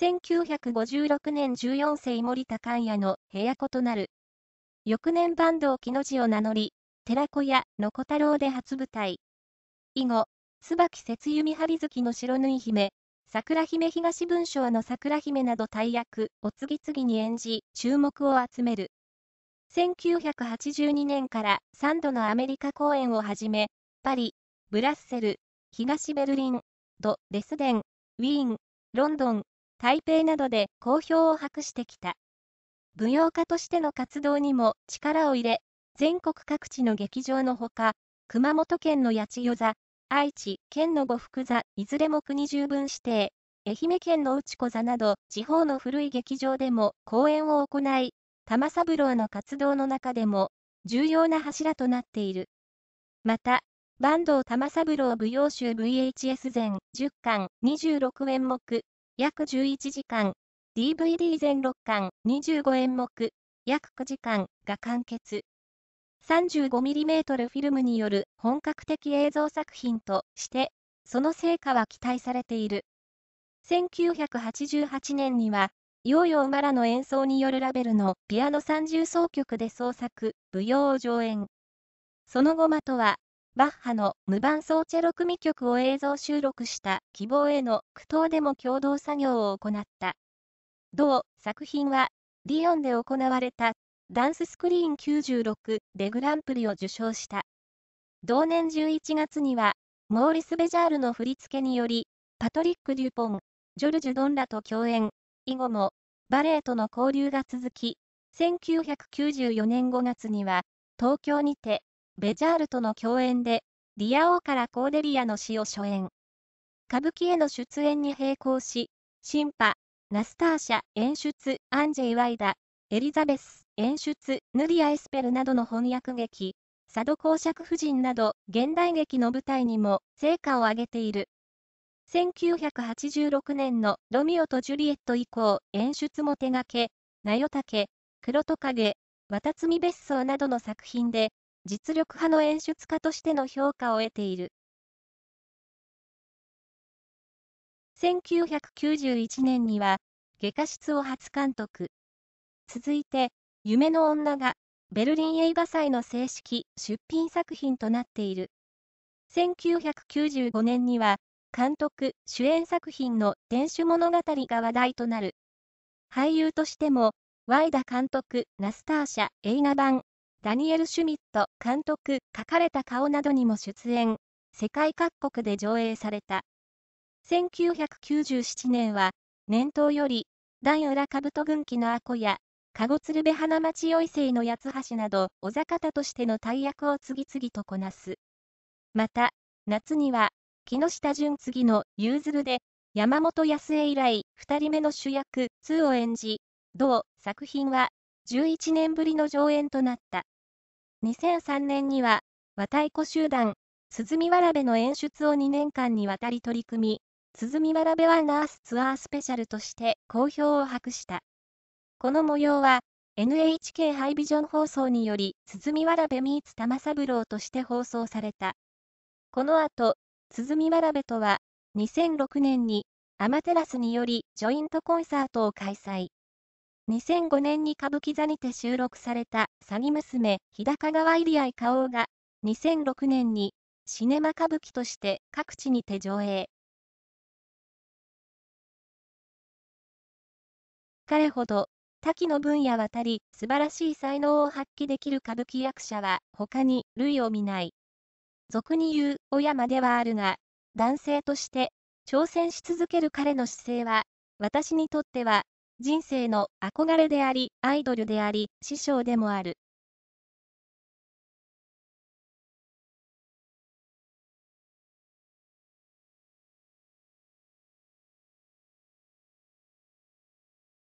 1956年14世森田寛也の部屋子となる。翌年坂東木の字を名乗り、寺子屋の小太郎で初舞台。以後、椿節弓張月の白縫い姫、桜姫東文章の桜姫など大役を次々に演じ、注目を集める。1982年から3度のアメリカ公演をはじめ、パリ、ブラッセル、東ベルリン、ド、レスデン、ウィーン、ロンドン、台北などで好評を博してきた。舞踊家としての活動にも力を入れ、全国各地の劇場のほか、熊本県の八千代座、愛知県の呉服座、いずれも国十分指定、愛媛県の内子座など、地方の古い劇場でも公演を行い、玉三郎の活動の中でも重要な柱となっている。また、坂東玉三郎舞踊集 VHS 全10巻26演目約11時間、DVD 全6巻25演目、約9時間が完結。35mm フィルムによる本格的映像作品として、その成果は期待されている。1988年には、ヨーヨーマラの演奏によるラベルのピアノ三重奏曲で創作、舞踊を上演。その後は、バッハの無伴奏チェロ組曲を映像収録した希望への苦闘でも共同作業を行った。同作品は、ディオンで行われたダンススクリーン96でグランプリを受賞した。同年11月には、モーリス・ベジャールの振り付けにより、パトリック・デュポン、ジョルジュ・ドンラと共演、以後もバレエとの交流が続き、1994年5月には、東京にてベジャールとの共演で、ディア王からコーデリアの詩を初演。歌舞伎への出演に並行し、シンパ、ナスターシャ演出、アンジェイ・ワイダ、エリザベス演出、ヌリア・エスペルなどの翻訳劇、佐渡公爵夫人など現代劇の舞台にも成果を上げている。1986年のロミオとジュリエット以降、演出も手掛け、ナ名代竹、黒トカゲ、ワタツミ別荘などの作品で、実力派の演出家としての評価を得ている。1991年には、外科室を初監督。続いて、夢の女が、ベルリン映画祭の正式出品作品となっている。1995年には、監督、主演作品の伝種物語が話題となる。俳優としても、ワイダ監督、ナスターシャ映画版ダニエル・シュミット監督、書かれた顔などにも出演、世界各国で上映された。1997年は、年頭より、カ浦ト軍記のアコや、ゴツ鶴瓶花町よい生の八橋など、お座方としての大役を次々とこなす。また、夏には、木下淳次のズルで、山本康江以来、2人目の主役、2を演じ、同作品は、11年ぶりの上演となった。2003年には、和太鼓集団、鈴見わらべの演出を2年間にわたり取り組み、鈴見わらべはナースツアースペシャルとして好評を博した。この模様は、NHK ハイビジョン放送により、鈴見わらべミーツ玉三郎として放送された。この後、鈴見わらべとは、2006年に、アマテラスによりジョイントコンサートを開催。2005年に歌舞伎座にて収録された、詐欺娘、日高川入合花王が、2006年に、シネマ歌舞伎として各地にて上映。彼ほど、多岐の分野渡り、素晴らしい才能を発揮できる歌舞伎役者は、他に類を見ない。俗に言う、親まではあるが、男性として、挑戦し続ける彼の姿勢は、私にとっては、人生の憧れであり、アイドルであり、師匠でもある。